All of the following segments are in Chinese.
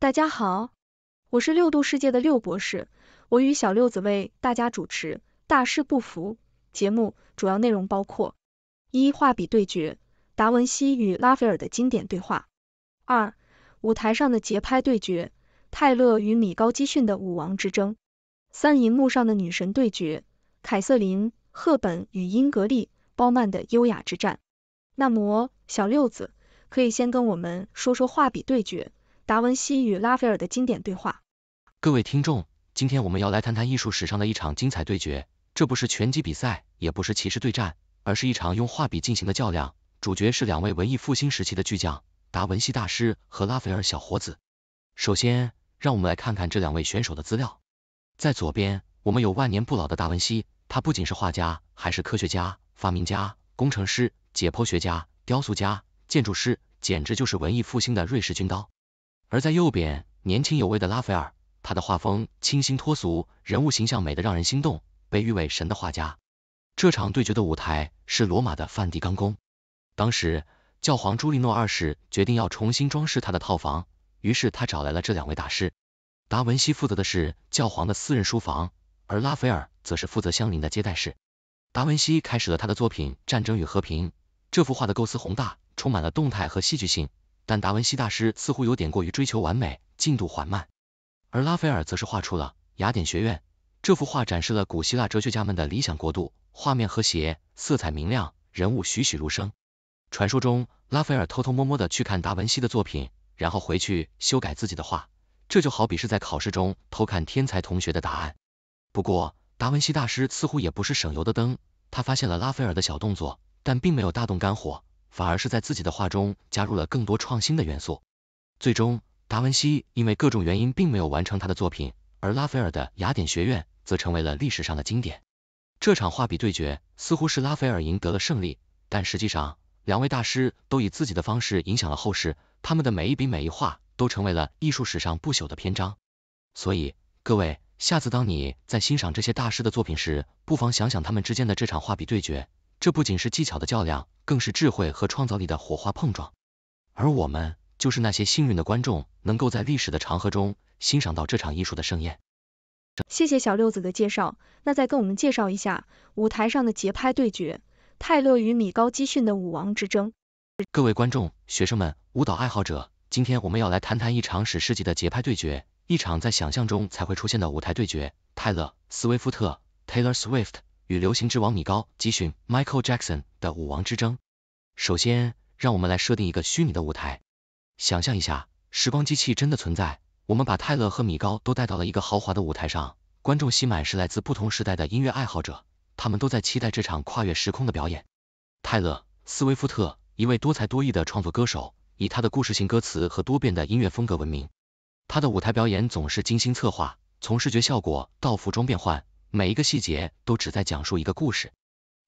大家好，我是六度世界的六博士，我与小六子为大家主持《大师不服》节目。主要内容包括：一、画笔对决，达文西与拉斐尔的经典对话；二、舞台上的节拍对决，泰勒与米高基逊的舞王之争；三、银幕上的女神对决，凯瑟琳·赫本与英格丽·褒曼的优雅之战。那么，小六子可以先跟我们说说画笔对决。达文西与拉斐尔的经典对话。各位听众，今天我们要来谈谈艺术史上的一场精彩对决。这不是拳击比赛，也不是骑士对战，而是一场用画笔进行的较量。主角是两位文艺复兴时期的巨匠，达文西大师和拉斐尔小伙子。首先，让我们来看看这两位选手的资料。在左边，我们有万年不老的达文西，他不仅是画家，还是科学家、发明家、工程师、解剖学家、雕塑家、建筑师，简直就是文艺复兴的瑞士军刀。而在右边，年轻有为的拉斐尔，他的画风清新脱俗，人物形象美得让人心动，被誉为神的画家。这场对决的舞台是罗马的梵蒂冈宫。当时，教皇朱利诺二世决定要重新装饰他的套房，于是他找来了这两位大师。达文西负责的是教皇的私人书房，而拉斐尔则是负责相邻的接待室。达文西开始了他的作品《战争与和平》，这幅画的构思宏大，充满了动态和戏剧性。但达文西大师似乎有点过于追求完美，进度缓慢，而拉斐尔则是画出了《雅典学院》这幅画，展示了古希腊哲学家们的理想国度，画面和谐，色彩明亮，人物栩栩如生。传说中，拉斐尔偷偷摸摸的去看达文西的作品，然后回去修改自己的画，这就好比是在考试中偷看天才同学的答案。不过，达文西大师似乎也不是省油的灯，他发现了拉斐尔的小动作，但并没有大动肝火。反而是在自己的画中加入了更多创新的元素。最终，达文西因为各种原因并没有完成他的作品，而拉斐尔的雅典学院则成为了历史上的经典。这场画笔对决似乎是拉斐尔赢得了胜利，但实际上，两位大师都以自己的方式影响了后世，他们的每一笔每一画都成为了艺术史上不朽的篇章。所以，各位，下次当你在欣赏这些大师的作品时，不妨想想他们之间的这场画笔对决。这不仅是技巧的较量，更是智慧和创造力的火花碰撞。而我们就是那些幸运的观众，能够在历史的长河中欣赏到这场艺术的盛宴。谢谢小六子的介绍，那再跟我们介绍一下舞台上的节拍对决，泰勒与米高基逊的舞王之争。各位观众、学生们、舞蹈爱好者，今天我们要来谈谈一场史诗级的节拍对决，一场在想象中才会出现的舞台对决，泰勒·斯威夫特 （Taylor Swift）。与流行之王米高即寻 Michael Jackson 的舞王之争。首先，让我们来设定一个虚拟的舞台，想象一下，时光机器真的存在，我们把泰勒和米高都带到了一个豪华的舞台上，观众席满是来自不同时代的音乐爱好者，他们都在期待这场跨越时空的表演。泰勒·斯威夫特，一位多才多艺的创作歌手，以他的故事性歌词和多变的音乐风格闻名。他的舞台表演总是精心策划，从视觉效果到服装变换。每一个细节都只在讲述一个故事。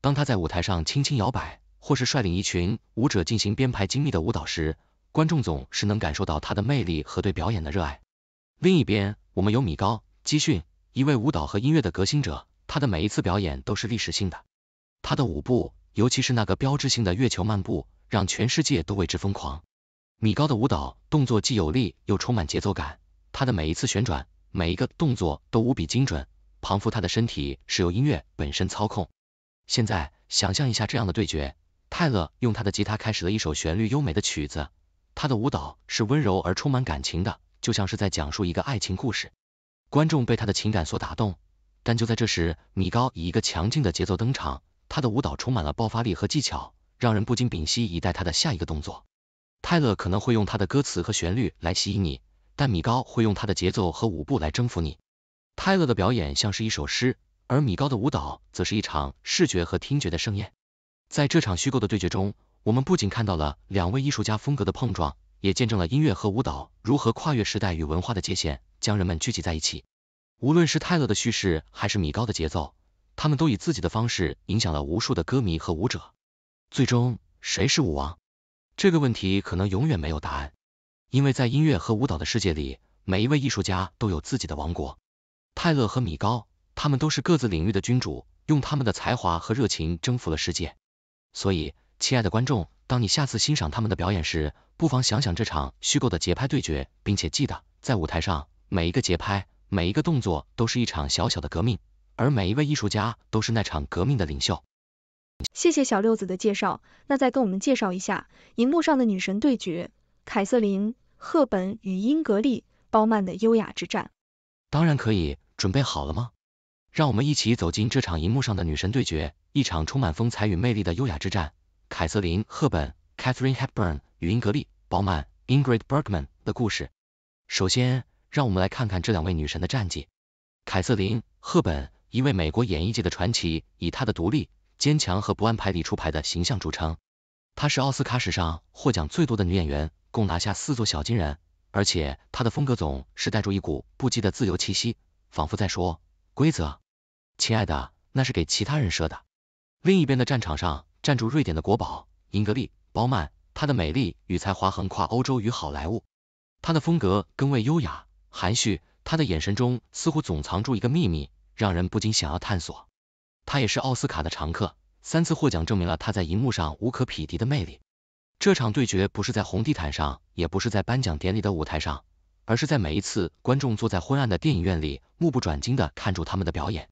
当他在舞台上轻轻摇摆，或是率领一群舞者进行编排精密的舞蹈时，观众总是能感受到他的魅力和对表演的热爱。另一边，我们有米高基逊，一位舞蹈和音乐的革新者，他的每一次表演都是历史性的。他的舞步，尤其是那个标志性的月球漫步，让全世界都为之疯狂。米高的舞蹈动作既有力又充满节奏感，他的每一次旋转，每一个动作都无比精准。庞佛他的身体是由音乐本身操控。现在，想象一下这样的对决：泰勒用他的吉他开始了一首旋律优美的曲子，他的舞蹈是温柔而充满感情的，就像是在讲述一个爱情故事。观众被他的情感所打动。但就在这时，米高以一个强劲的节奏登场，他的舞蹈充满了爆发力和技巧，让人不禁屏息以待他的下一个动作。泰勒可能会用他的歌词和旋律来吸引你，但米高会用他的节奏和舞步来征服你。泰勒的表演像是一首诗，而米高的舞蹈则是一场视觉和听觉的盛宴。在这场虚构的对决中，我们不仅看到了两位艺术家风格的碰撞，也见证了音乐和舞蹈如何跨越时代与文化的界限，将人们聚集在一起。无论是泰勒的叙事，还是米高的节奏，他们都以自己的方式影响了无数的歌迷和舞者。最终，谁是舞王？这个问题可能永远没有答案，因为在音乐和舞蹈的世界里，每一位艺术家都有自己的王国。泰勒和米高，他们都是各自领域的君主，用他们的才华和热情征服了世界。所以，亲爱的观众，当你下次欣赏他们的表演时，不妨想想这场虚构的节拍对决，并且记得，在舞台上每一个节拍，每一个动作都是一场小小的革命，而每一位艺术家都是那场革命的领袖。谢谢小六子的介绍，那再跟我们介绍一下银幕上的女神对决，凯瑟琳·赫本与英格丽·褒曼的优雅之战。当然可以。准备好了吗？让我们一起走进这场银幕上的女神对决，一场充满风采与魅力的优雅之战——凯瑟琳·赫本 （Catherine Hepburn） 与英格丽·饱满 i n g r i d Bergman） 的故事。首先，让我们来看看这两位女神的战绩。凯瑟琳·赫本，一位美国演艺界的传奇，以她的独立、坚强和不按牌理出牌的形象著称。她是奥斯卡史上获奖最多的女演员，共拿下四座小金人，而且她的风格总是带着一股不羁的自由气息。仿佛在说规则，亲爱的，那是给其他人设的。另一边的战场上，站住瑞典的国宝英格丽褒曼，她的美丽与才华横跨欧洲与好莱坞，她的风格更为优雅含蓄，她的眼神中似乎总藏住一个秘密，让人不禁想要探索。她也是奥斯卡的常客，三次获奖证明了她在银幕上无可匹敌的魅力。这场对决不是在红地毯上，也不是在颁奖典礼的舞台上。而是在每一次观众坐在昏暗的电影院里，目不转睛的看住他们的表演。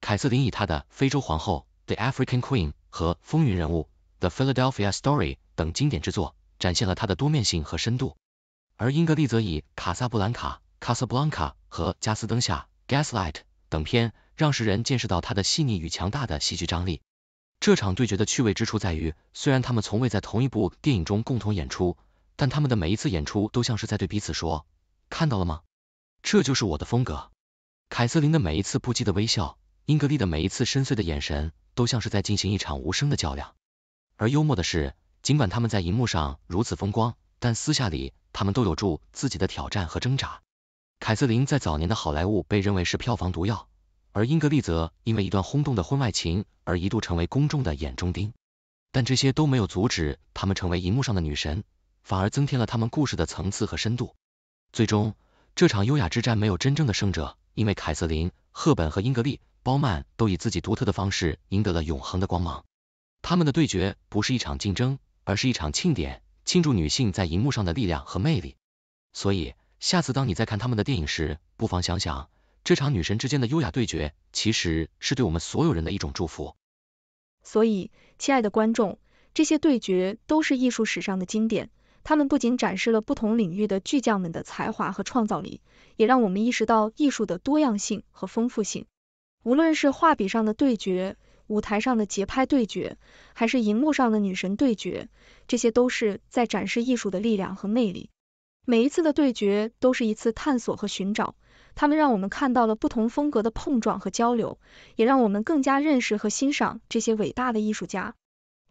凯瑟琳以她的《非洲皇后》The African Queen 和《风云人物》The Philadelphia Story 等经典之作，展现了她的多面性和深度。而英格丽则以《卡萨布兰卡》Casablanca 和《加斯灯下》Gaslight 等片，让世人见识到他的细腻与强大的戏剧张力。这场对决的趣味之处在于，虽然他们从未在同一部电影中共同演出，但他们的每一次演出都像是在对彼此说。看到了吗？这就是我的风格。凯瑟琳的每一次不羁的微笑，英格丽的每一次深邃的眼神，都像是在进行一场无声的较量。而幽默的是，尽管他们在银幕上如此风光，但私下里他们都有住自己的挑战和挣扎。凯瑟琳在早年的好莱坞被认为是票房毒药，而英格丽则因为一段轰动的婚外情而一度成为公众的眼中钉。但这些都没有阻止他们成为银幕上的女神，反而增添了他们故事的层次和深度。最终，这场优雅之战没有真正的胜者，因为凯瑟琳、赫本和英格丽·褒曼都以自己独特的方式赢得了永恒的光芒。他们的对决不是一场竞争，而是一场庆典，庆祝女性在银幕上的力量和魅力。所以，下次当你在看他们的电影时，不妨想想，这场女神之间的优雅对决其实是对我们所有人的一种祝福。所以，亲爱的观众，这些对决都是艺术史上的经典。他们不仅展示了不同领域的巨匠们的才华和创造力，也让我们意识到艺术的多样性和丰富性。无论是画笔上的对决，舞台上的节拍对决，还是荧幕上的女神对决，这些都是在展示艺术的力量和魅力。每一次的对决都是一次探索和寻找，他们让我们看到了不同风格的碰撞和交流，也让我们更加认识和欣赏这些伟大的艺术家。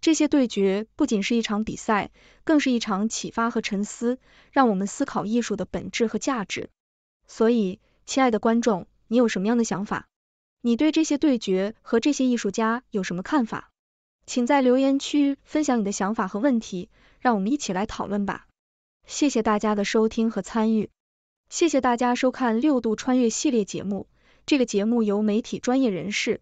这些对决不仅是一场比赛，更是一场启发和沉思，让我们思考艺术的本质和价值。所以，亲爱的观众，你有什么样的想法？你对这些对决和这些艺术家有什么看法？请在留言区分享你的想法和问题，让我们一起来讨论吧。谢谢大家的收听和参与，谢谢大家收看六度穿越系列节目。这个节目由媒体专业人士。